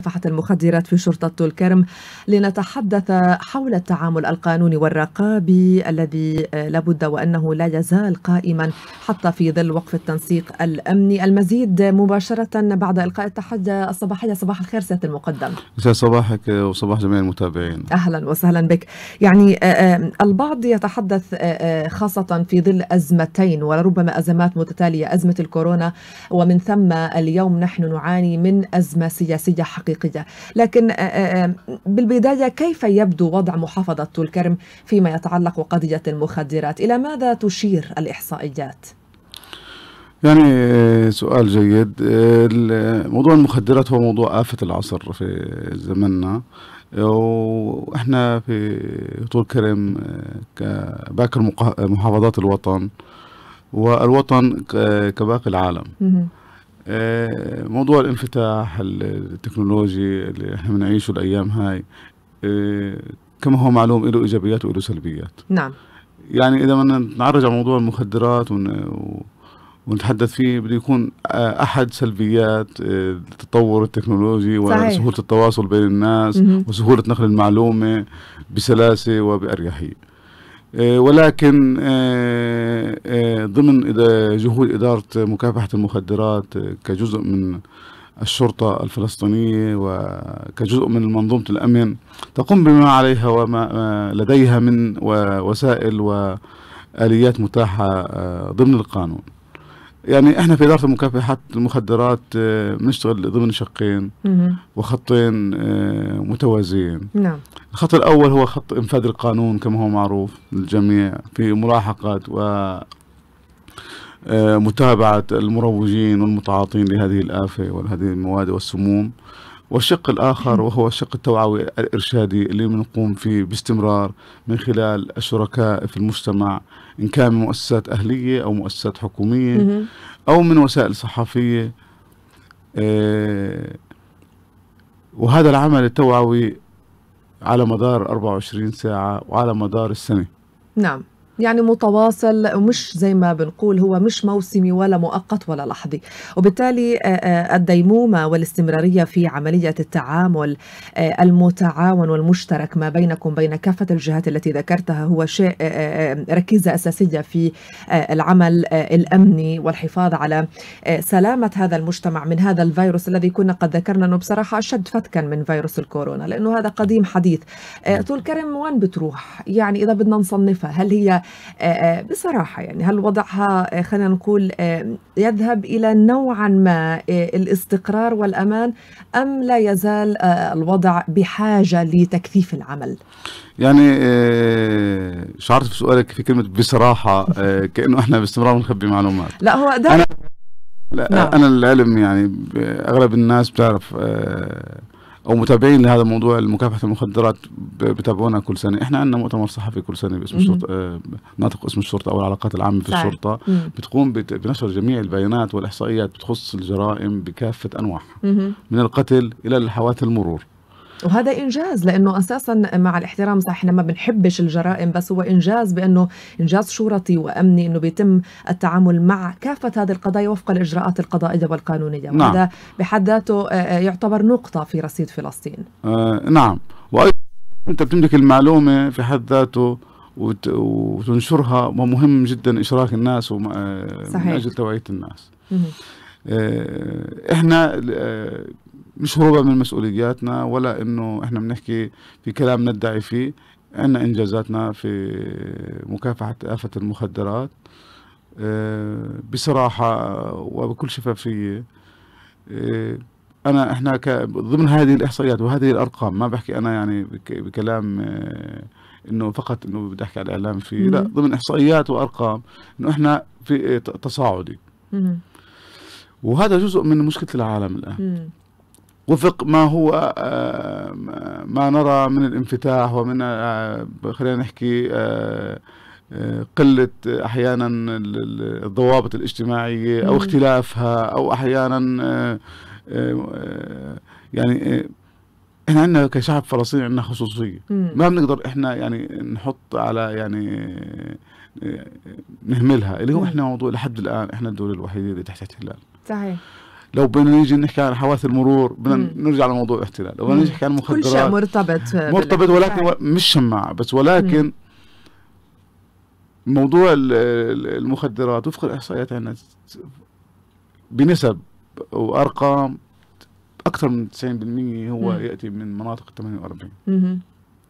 مكافحة المخدرات في شرطة الكرم لنتحدث حول التعامل القانوني والرقابي الذي آه، لابد وأنه لا يزال قائما حتى في ظل وقف التنسيق الأمني المزيد مباشرة بعد إلقاء التحدي الصباحية صباح الخير سيادة المقدم صباحك وصباح جميع المتابعين أهلا وسهلا بك يعني آه، آه، البعض يتحدث خاصة في ظل أزمتين ولربما أزمات متتالية أزمة الكورونا ومن ثم اليوم نحن نعاني من أزمة سياسية حقيقية الحقيقية لكن آه، آه، آه، بالبداية كيف يبدو وضع محافظة كرم فيما يتعلق قضية المخدرات إلى ماذا تشير الإحصائيات؟ يعني سؤال جيد موضوع المخدرات هو موضوع آفة العصر في زمننا واحنا في طول كرم كباقي محافظات الوطن والوطن كباقي العالم آه، موضوع الانفتاح التكنولوجي اللي احنا بنعيشه الايام هاي آه، كما هو معلوم له ايجابيات وله سلبيات نعم يعني اذا بدنا نتعرج على موضوع المخدرات ون... ونتحدث فيه بده يكون احد سلبيات التطور آه، التكنولوجي وسهوله التواصل بين الناس وسهوله نقل المعلومه بسلاسه وباريحيه آه، ولكن آه، آه، ضمن جهود إدارة مكافحة المخدرات كجزء من الشرطة الفلسطينية وكجزء من منظومة الأمن تقوم بما عليها وما لديها من وسائل وآليات متاحة ضمن القانون يعني احنا في اداره مكافحه المخدرات آه، بنشتغل ضمن شقين وخطين آه، متوازيين نعم الخط الاول هو خط انفاذ القانون كما هو معروف للجميع في ملاحقه و آه، متابعه المروجين والمتعاطين لهذه الافه وهذه المواد والسموم والشق الآخر وهو الشق التوعوي الإرشادي اللي بنقوم فيه باستمرار من خلال الشركاء في المجتمع إن كان من مؤسسات أهلية أو مؤسسات حكومية أو من وسائل صحفية آه، وهذا العمل التوعوي على مدار 24 ساعة وعلى مدار السنة نعم يعني متواصل ومش زي ما بنقول هو مش موسمي ولا مؤقت ولا لحظي وبالتالي آه، آه، الديمومة والاستمرارية في عملية التعامل آه، المتعاون والمشترك ما بينكم بين كافة الجهات التي ذكرتها هو شيء ركيزة أساسية في العمل الأمني والحفاظ على سلامة هذا المجتمع من هذا الفيروس الذي كنا قد ذكرنا أنه بصراحة أشد فتكا من فيروس الكورونا لأنه هذا قديم حديث طول كرم وين بتروح يعني إذا بدنا نصنفها هل هي آه، آه، بصراحة يعني هل وضعها آه، خلينا نقول يذهب إلى نوعا ما الاستقرار والأمان أم لا يزال الوضع بحاجة لتكثيف العمل؟ يعني شعرت في سؤالك في كلمة بصراحة كأنه احنا باستمرار بنخبي معلومات لا هو ده أنا لا نعم. أنا العلم يعني أغلب الناس بتعرف او متابعين لهذا الموضوع المكافحه المخدرات بتابعونا كل سنه احنا عندنا مؤتمر صحفي كل سنه باسم الشرطه آه، ناطق اسم الشرطه او العلاقات العامه في الشرطه بتقوم بنشر جميع البيانات والاحصائيات بتخص الجرائم بكافه انواعها من القتل الى الحوادث المرور وهذا انجاز لانه اساسا مع الاحترام صح احنا ما بنحبش الجرائم بس هو انجاز بانه انجاز شرطي وامني انه بيتم التعامل مع كافه هذه القضايا وفق الاجراءات القضائيه والقانونيه نعم. وهذا بحد ذاته آه، آه، يعتبر نقطه في رصيد فلسطين آه نعم وايضا انت بتملك المعلومه في حد ذاته وت... وتنشرها ومهم جدا اشراك الناس وما... آه، صحيح. من اجل توعيه الناس مه. احنا مش هروبا من مسؤولياتنا ولا انه احنا بنحكي في كلام ندعي فيه عنا انجازاتنا في مكافحه افه المخدرات آه، بصراحه وبكل شفافيه آه، انا احنا ضمن هذه الاحصائيات وهذه الارقام ما بحكي انا يعني بكلام آه، انه فقط انه بدي احكي على الاعلام فيه لا ضمن احصائيات وارقام انه احنا في تصاعدي وهذا جزء من مشكله العالم الان وفق ما هو آه، ما نرى من الانفتاح ومن آه، خلينا نحكي آه، قلة أحيانا الضوابط الاجتماعية أو اختلافها أو أحيانا يعني احنا عندنا كشعب فلسطيني عندنا خصوصيه ما بنقدر احنا يعني نحط على يعني نهملها اللي هو احنا موضوع لحد الان احنا الدوله الوحيده اللي تحت احتلال صحيح لو بدنا نيجي نحكي عن حوادث المرور بدنا نرجع لموضوع الاحتلال لو بدنا نحكي عن المخدرات كل شيء مرتبط مرتبط ولكن مش شماعه بس ولكن مم. موضوع المخدرات وفق الاحصائيات عندنا بنسب وارقام اكثر من 90% هو مم. ياتي من مناطق 48 مم.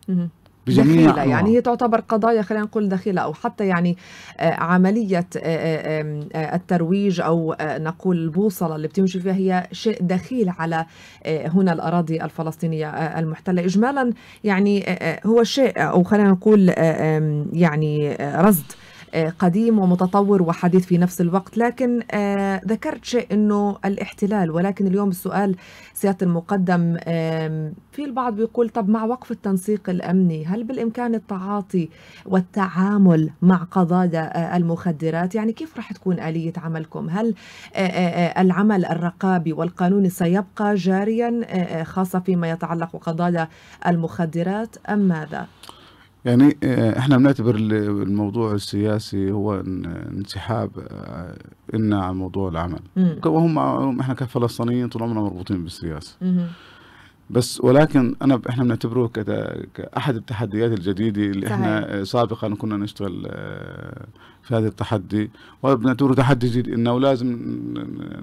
مم. بجميع دخيلة يعني هي تعتبر قضايا خلينا نقول دخيلة أو حتى يعني آه، عملية آه، آه، الترويج أو نقول البوصلة اللي بتمشي فيها هي شيء دخيل على هنا الأراضي الفلسطينية المحتلة إجمالا يعني هو شيء أو خلينا نقول يعني رصد آه، قديم ومتطور وحديث في نفس الوقت لكن آه، ذكرت شيء أنه الاحتلال ولكن اليوم السؤال سيادة المقدم في البعض بيقول طب مع وقف التنسيق الأمني هل بالإمكان التعاطي والتعامل مع قضايا آه، المخدرات يعني كيف راح تكون آلية عملكم هل العمل الرقابي والقانوني سيبقى جاريا خاصة فيما يتعلق بقضايا المخدرات أم ماذا؟ يعني آه، احنا بنعتبر الموضوع السياسي هو انسحاب آه، إنا عن موضوع العمل وهم احنا كفلسطينيين طول عمرنا مربوطين بالسياسه بس ولكن انا احنا بنعتبره كاحد التحديات الجديده اللي احنا سابقا كنا نشتغل آه، في هذا التحدي وبنعتبره تحدي جديد انه لازم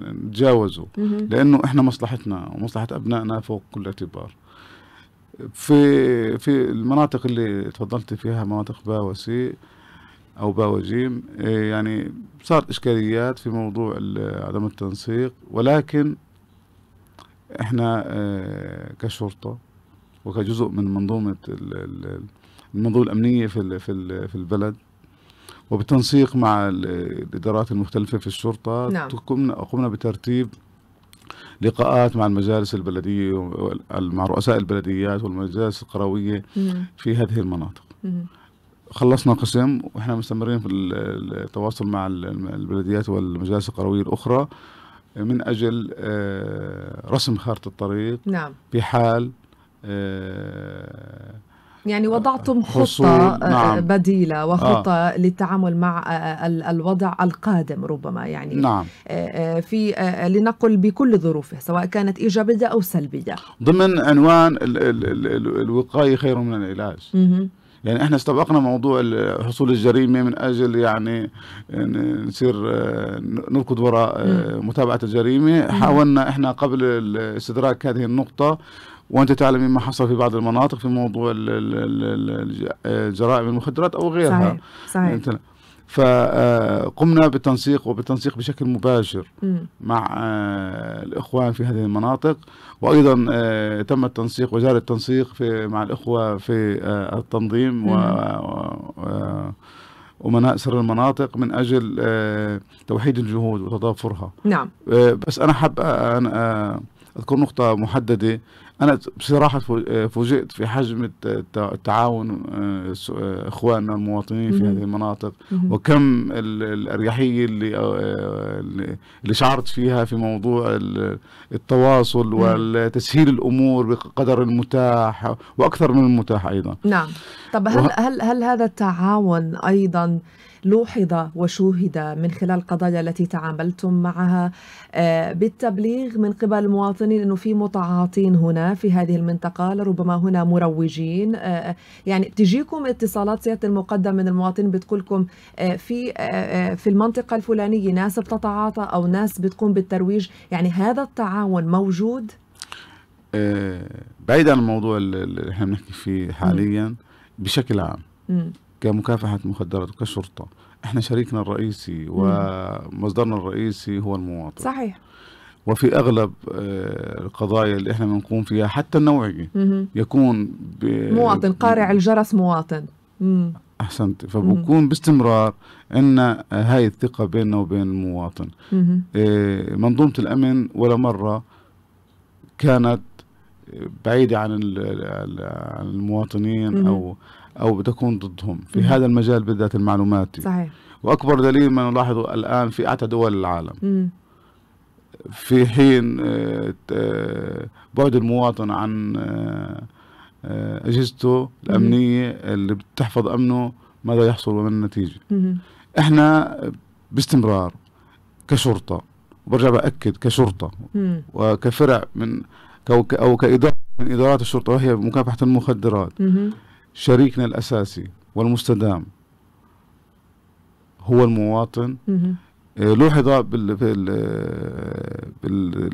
نتجاوزه لانه احنا مصلحتنا ومصلحه ابنائنا فوق كل اعتبار في في المناطق اللي تفضلت فيها مناطق با وسي او با وجيم إيه، يعني صارت اشكاليات في موضوع عدم التنسيق ولكن احنا إيه، كشرطه وكجزء من منظومه المنظومه الامنيه في في البلد وبالتنسيق مع الادارات المختلفه في الشرطه نعم. قمنا بترتيب لقاءات مع المجالس البلديه مع رؤساء البلديات والمجالس القرويه في هذه المناطق خلصنا قسم واحنا مستمرين في التواصل مع البلديات والمجالس القرويه الاخرى من اجل آه، رسم خارطه الطريق نعم. في حال آه، يعني أه، وضعتم خطة أه، نعم. بديلة آه. وخطة آه. للتعامل مع الوضع القادم ربما يعني نعم. في لنقل بكل ظروفه سواء كانت إيجابية أو سلبية ضمن عنوان الوقاية خير من العلاج يعني احنا استبقنا موضوع حصول الجريمه من اجل يعني نصير آه، نركض وراء آه، متابعه الجريمه حاولنا احنا قبل استدراك هذه النقطه وانت تعلمي ما حصل في بعض المناطق في موضوع آه، الجرائم المخدرات او غيرها صحيح. صحيح. فقمنا بالتنسيق وبالتنسيق بشكل مباشر م. مع آه، الاخوان في هذه المناطق وايضا آه، تم التنسيق وجار التنسيق في مع الاخوه في آه، التنظيم و أمناء سر المناطق من أجل توحيد الجهود وتضافرها نعم بس أنا حاب أن أذكر نقطة محددة انا بصراحه آه، فوجئت في حجم التعاون آه، آه، اخواننا المواطنين في هذه المناطق وكم الاريحيه اللي اللي شعرت فيها في موضوع التواصل وتسهيل الامور بقدر المتاح واكثر من المتاح ايضا نعم طب هل هل هل هذا التعاون ايضا لوحظ وشوهد من خلال القضايا التي تعاملتم معها آه، بالتبليغ من قبل المواطنين أنه في متعاطين هنا في هذه المنطقة لربما هنا مروجين آه، آه، يعني بتجيكم اتصالات سيادة المقدم من المواطنين بتقولكم في في المنطقة الفلانية ناس بتتعاطى أو ناس بتقوم بالترويج يعني هذا التعاون موجود؟ بعيد عن الموضوع اللي احنا بنحكي فيه حاليا بشكل عام كمكافحة مخدرات وكشرطة احنا شريكنا الرئيسي ومصدرنا الرئيسي هو المواطن صحيح وفي اغلب آه، القضايا اللي احنا بنقوم فيها حتى النوعيه يكون مواطن قارع الجرس مواطن مم. احسنت فبكون باستمرار ان هاي الثقه بيننا وبين المواطن مم. آه، منظومه الامن ولا مره كانت بعيده عن المواطنين مم. او او بتكون ضدهم في هذا المجال بالذات المعلوماتي صحيح واكبر دليل ما نلاحظه الان في اعتى دول العالم مم. في حين آه، آه، بعد المواطن عن آه، اجهزته الامنيه اللي بتحفظ امنه ماذا يحصل وما النتيجه احنا باستمرار كشرطه وبرجع باكد كشرطه مم. وكفرع من او كاداره من ادارات الشرطه وهي مكافحه المخدرات مم. شريكنا الأساسي والمستدام هو المواطن آه، لوحظ بال بال بال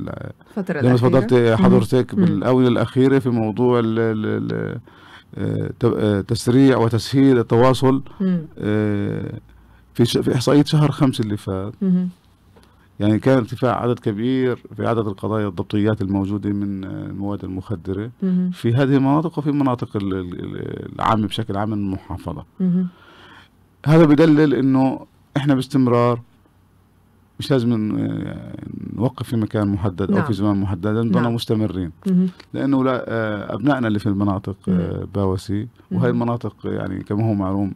لما تفضلت حضرتك بالآونة الأخيرة في موضوع ال ال آه، آه، تسريع وتسهيل التواصل في إحصائية شهر خمس اللي فات يعني كان ارتفاع عدد كبير في عدد القضايا الضبطيات الموجوده من المواد المخدره في هذه المناطق وفي مناطق العامه بشكل عام المحافظه هذا بدلل انه احنا باستمرار مش لازم نوقف في مكان محدد نعم. او في نعم. زمان محدد نضلنا نعم. مستمرين لانه لا آه، ابنائنا اللي في المناطق آه، باوسي وهي المناطق يعني كما هو معلوم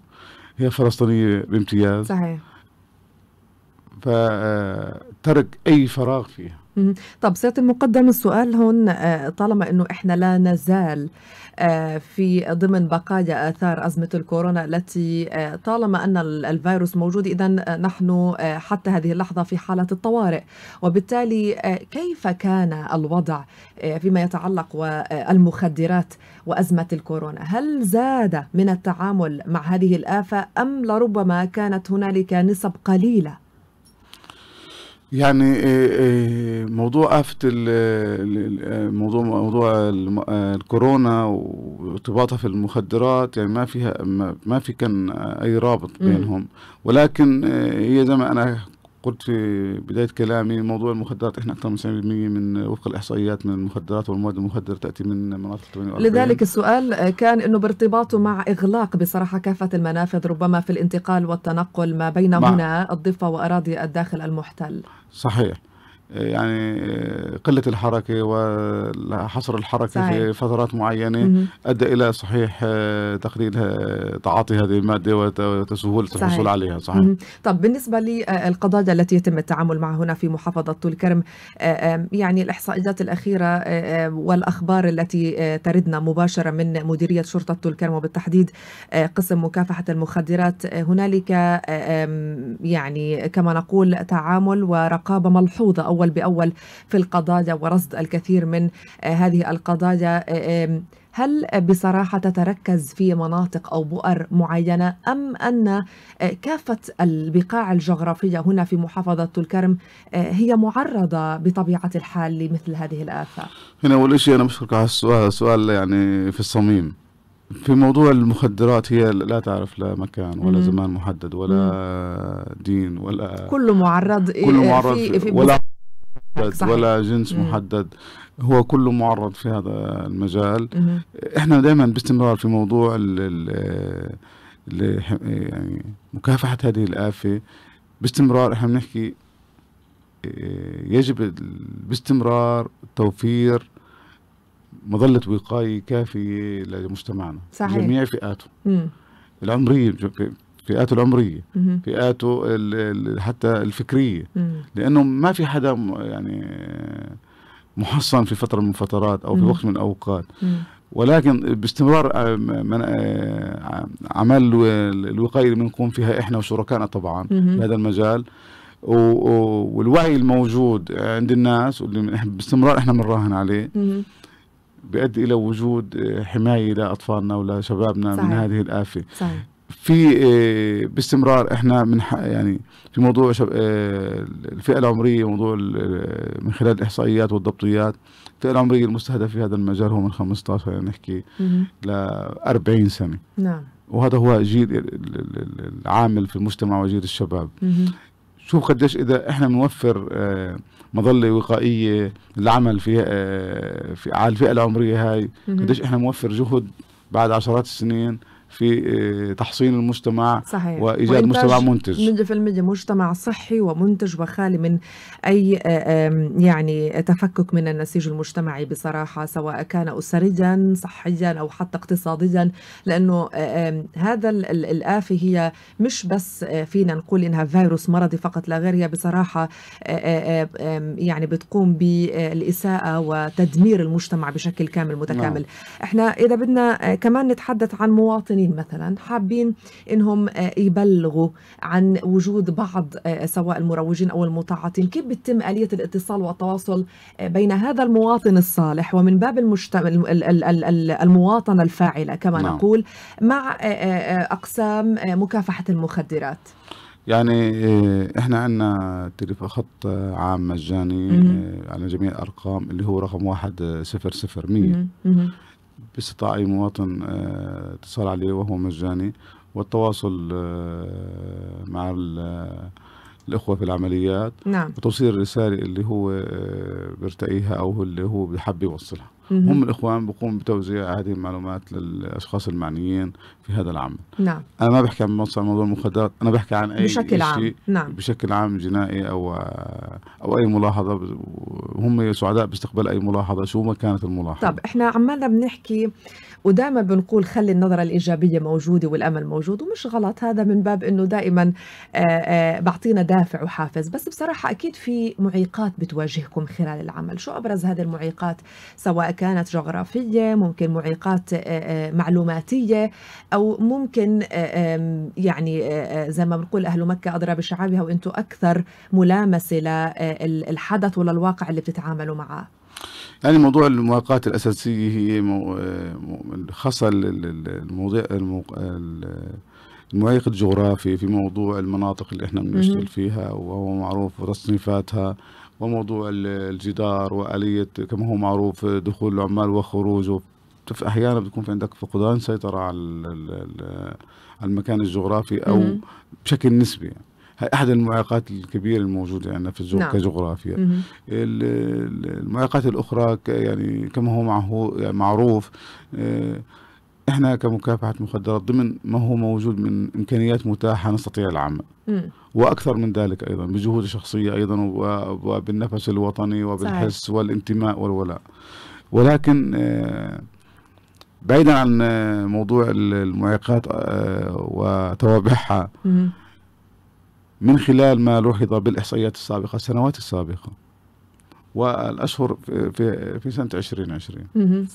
هي فلسطينيه بامتياز صحيح فترك أي فراغ فيها طب سيادة المقدم السؤال هون آه، طالما أنه إحنا لا نزال آه، في ضمن بقايا آثار أزمة الكورونا التي آه، طالما أن الفيروس موجود إذا نحن حتى هذه اللحظة في حالة الطوارئ وبالتالي كيف كان الوضع فيما يتعلق والمخدرات وأزمة الكورونا هل زاد من التعامل مع هذه الآفة أم لربما كانت هنالك نسب قليلة يعني إيه، إيه، موضوع آفة الموضوع موضوع الكورونا وارتباطها في المخدرات يعني ما فيها ما في كان أي رابط بينهم ولكن إيه، هي زي ما أنا قلت في بدايه كلامي موضوع المخدرات احنا اكثر من 90% من وفق الاحصائيات من المخدرات والمواد المخدره تاتي من مناطق 48 لذلك السؤال كان انه بارتباطه مع اغلاق بصراحه كافه المنافذ ربما في الانتقال والتنقل ما بين هنا الضفه واراضي الداخل المحتل صحيح يعني قلة الحركة وحصر الحركة صحيح. في فترات معينة مم. أدى إلى صحيح آه، تقليل آه، تعاطي هذه المادة وتسهول الحصول عليها صحيح مم. طب بالنسبة للقضايا التي يتم التعامل معها هنا في محافظة طول كرم آه، يعني الإحصائيات الأخيرة والأخبار التي تردنا مباشرة من مديرية شرطة طول كرم وبالتحديد قسم مكافحة المخدرات هنالك يعني كما نقول تعامل ورقابة ملحوظة أو أول بأول في القضايا ورصد الكثير من آه، هذه القضايا آه، هل بصراحة تتركز في مناطق أو بؤر معينة أم أن آه، كافة البقاع الجغرافية هنا في محافظة الكرم هي معرضة بطبيعة الحال لمثل هذه الآفة؟ هنا أول شيء أنا بشكرك على السؤال سؤال يعني في الصميم في موضوع المخدرات هي لا تعرف لا مكان ولا مم. زمان محدد ولا مم. دين ولا كله معرض كله معرض في, في ولا محدد صحيح. ولا جنس مم. محدد هو كله معرض في هذا المجال مم. احنا دائما باستمرار في موضوع ال ال يعني مكافحه هذه الافه باستمرار احنا بنحكي آه، يجب باستمرار توفير مظلة وقاية كافية لمجتمعنا صحيح. جميع فئاته مم. العمرية فئاته العمريه مم. فئاته الـ الـ حتى الفكريه مم. لانه ما في حدا يعني محصن في فتره من الفترات او في مم. وقت من الاوقات ولكن باستمرار آه، آه، عمل الوقايه اللي بنقوم فيها احنا وشركائنا طبعا في هذا المجال والوعي الموجود عند الناس واللي باستمرار احنا بنراهن عليه بيؤدي الى وجود حمايه لاطفالنا ولشبابنا صحيح. من هذه الافه صحيح. في آه، باستمرار احنا من يعني في موضوع آه، الفئه العمريه موضوع آه، من خلال الاحصائيات والضبطيات الفئه العمريه المستهدفه في هذا المجال هو من 15 يعني نحكي ل 40 سنه نعم وهذا هو جيل العامل في المجتمع وجيل الشباب شوف قديش اذا احنا بنوفر مظله وقائيه للعمل في في على الفئه العمريه هاي قديش احنا بنوفر جهد بعد عشرات السنين في آه، تحصين المجتمع صحيح. وايجاد مجتمع منتج 100% مجتمع صحي ومنتج وخالي من اي آه، يعني تفكك من النسيج المجتمعي بصراحه سواء كان اسريا صحيا او حتى اقتصاديا لانه آه، هذا الافه هي مش بس فينا نقول انها فيروس مرضي فقط لا غير هي بصراحه يعني بتقوم بالاساءه وتدمير المجتمع بشكل كامل متكامل نعم. احنا اذا بدنا كمان نتحدث عن مواطن الفنانين مثلا حابين انهم آه، يبلغوا عن وجود بعض آه، سواء المروجين او المتعاطين كيف بتتم اليه الاتصال والتواصل آه، بين هذا المواطن الصالح ومن باب المجتمع المواطنه الفاعله كما نعم. نقول مع اقسام مكافحه المخدرات يعني احنا عندنا تليفون خط عام مجاني على جميع الارقام اللي هو رقم واحد صفر صفر مية باستطاع أي مواطن آه، اتصال عليه وهو مجاني والتواصل آه، مع آه، الإخوة في العمليات نعم. وتوصيل الرسالة اللي هو بيرتقيها أو اللي هو بحب يوصلها مم. هم الاخوان بيقوموا بتوزيع هذه المعلومات للاشخاص المعنيين في هذا العمل نعم انا ما بحكي عن موضوع موضوع المخدرات انا بحكي عن اي بشكل عام نعم. بشكل عام جنائي او او اي ملاحظه هم سعداء باستقبال اي ملاحظه شو ما كانت الملاحظه طب احنا عمالنا بنحكي ودائما بنقول خلي النظره الايجابيه موجوده والامل موجود ومش غلط هذا من باب انه دائما آه، آه، بعطينا دافع وحافز بس بصراحه اكيد في معيقات بتواجهكم خلال العمل شو ابرز هذه المعيقات سواء كانت جغرافيه ممكن معيقات آه، معلوماتيه او ممكن يعني زي ما بنقول اهل مكه أضرى بشعابها وانتم اكثر ملامسه للحدث وللواقع اللي بتتعاملوا معه يعني موضوع المواقعات الأساسية هي خاصة المواضيع المعيق الجغرافي في موضوع المناطق اللي احنا بنشتغل فيها وهو معروف وتصنيفاتها وموضوع الجدار وآلية كما هو معروف دخول العمال وخروجه احيانا بتكون في عندك فقدان سيطره على المكان الجغرافي او بشكل نسبي يعني. احد المعيقات الكبيره الموجوده عندنا في الزو... نعم. كجغرافيا المعيقات الاخرى يعني كما هو معه يعني معروف آه، احنا كمكافحه مخدرات ضمن ما هو موجود من امكانيات متاحه نستطيع العمل واكثر من ذلك ايضا بجهود شخصيه ايضا وبالنفس الوطني وبالحس صحيح. والانتماء والولاء ولكن آه، بعيدا عن آه، موضوع المعيقات وتوابعها من خلال ما لوحظ بالإحصائيات السابقة السنوات السابقة والأشهر في, في سنة 2020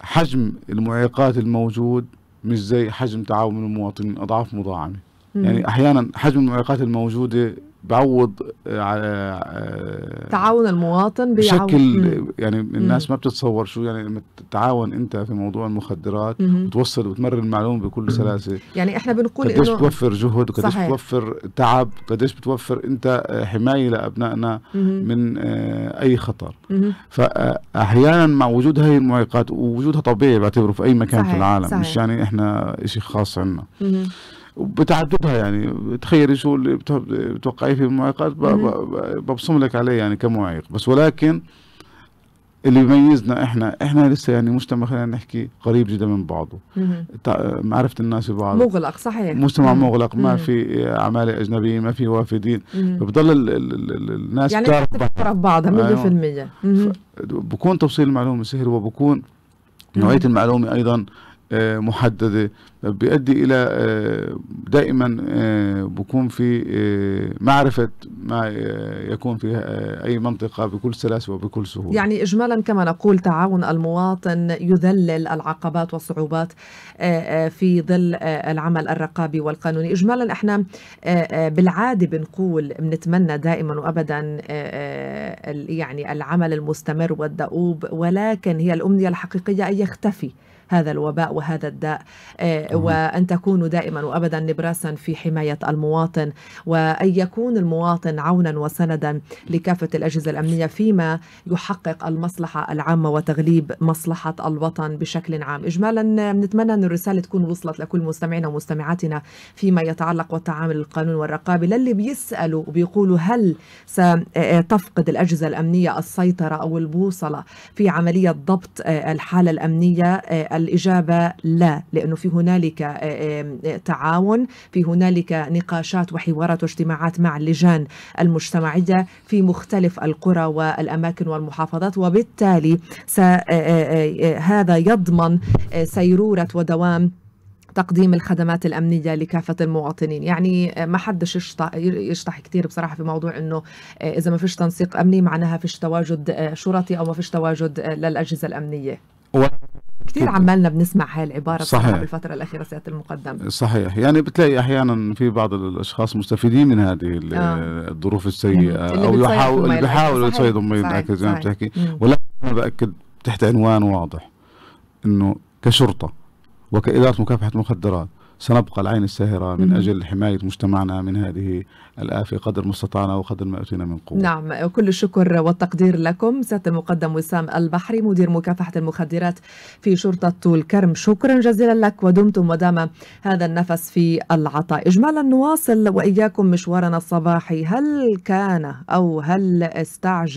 حجم المعيقات الموجود مش زي حجم تعاون المواطنين أضعاف مضاعمة يعني احيانا حجم المعيقات الموجوده بعوض على آه، آه، آه، تعاون المواطن بيعوض بشكل يعني الناس ما بتتصور شو يعني لما تتعاون انت في موضوع المخدرات وتوصل وتمرر المعلومه بكل سلاسه يعني احنا بنقول قديش إنه بتوفر جهد وقديش بتوفر تعب قديش بتوفر انت حمايه لابنائنا من اي خطر فاحيانا مع وجود هاي المعيقات ووجودها طبيعي بعتبره في اي مكان صحيح. في العالم صحيح. مش يعني احنا شيء خاص عنا بتعددها يعني تخيلي شو اللي بتوقعيه في المعيقات ببصم لك عليه يعني كمعيق بس ولكن اللي بيميزنا احنا احنا لسه يعني مجتمع خلينا نحكي قريب جدا من بعضه معرفه الناس ببعض مغلق صحيح مجتمع مم. مغلق ما مم. في عماله اجنبية ما في وافدين فبضل الـ الـ الـ الناس يعني بتعرف بعضها 100% أيوة. بكون توصيل المعلومه سهل وبكون نوعيه المعلومه ايضا آه، محددة بيؤدي إلى آه، دائما آه، بكون في معرفة ما يكون في أي منطقة بكل سلاسة وبكل سهولة يعني إجمالا كما نقول تعاون المواطن يذلل العقبات والصعوبات في ظل العمل الرقابي والقانوني إجمالا إحنا بالعادة بنقول بنتمنى دائما وأبدا يعني العمل المستمر والدؤوب ولكن هي الأمنية الحقيقية أن يختفي هذا الوباء وهذا الداء آه، وأن تكونوا دائما وأبدا نبراسا في حماية المواطن وأن يكون المواطن عونا وسندا لكافة الأجهزة الأمنية فيما يحقق المصلحة العامة وتغليب مصلحة الوطن بشكل عام إجمالا نتمنى أن الرسالة تكون وصلت لكل مستمعينا ومستمعاتنا فيما يتعلق والتعامل القانون والرقابة للي بيسألوا وبيقولوا هل ستفقد الأجهزة الأمنية السيطرة أو البوصلة في عملية ضبط آه، الحالة الأمنية آه، الإجابة لا لأنه في هنالك آه، آه، تعاون في هنالك نقاشات وحوارات واجتماعات مع اللجان المجتمعية في مختلف القرى والأماكن والمحافظات وبالتالي آه، هذا يضمن سيرورة ودوام تقديم الخدمات الأمنية لكافة المواطنين يعني ما حدش يشطح, يشطح كتير بصراحة في موضوع أنه إذا ما فيش تنسيق أمني معناها فيش تواجد شرطي أو ما فيش تواجد للأجهزة الأمنية كثير عمالنا بنسمع هاي العباره صحيح بالفتره الاخيره سياده المقدم صحيح يعني بتلاقي احيانا في بعض الاشخاص مستفيدين من هذه آه. الظروف السيئه او يحاول بيحاولوا يصيدوا ما ينعكس زي ما بتحكي ولكن انا باكد تحت عنوان واضح انه كشرطه وكاداره مكافحه المخدرات سنبقى العين الساهرة من أجل حماية مجتمعنا من هذه الآفة قدر ما استطعنا وقدر ما أتينا من قوة نعم كل الشكر والتقدير لكم سيادة المقدم وسام البحري مدير مكافحة المخدرات في شرطة طول كرم شكرا جزيلا لك ودمتم ودام هذا النفس في العطاء إجمالا نواصل وإياكم مشوارنا الصباحي هل كان أو هل استعجل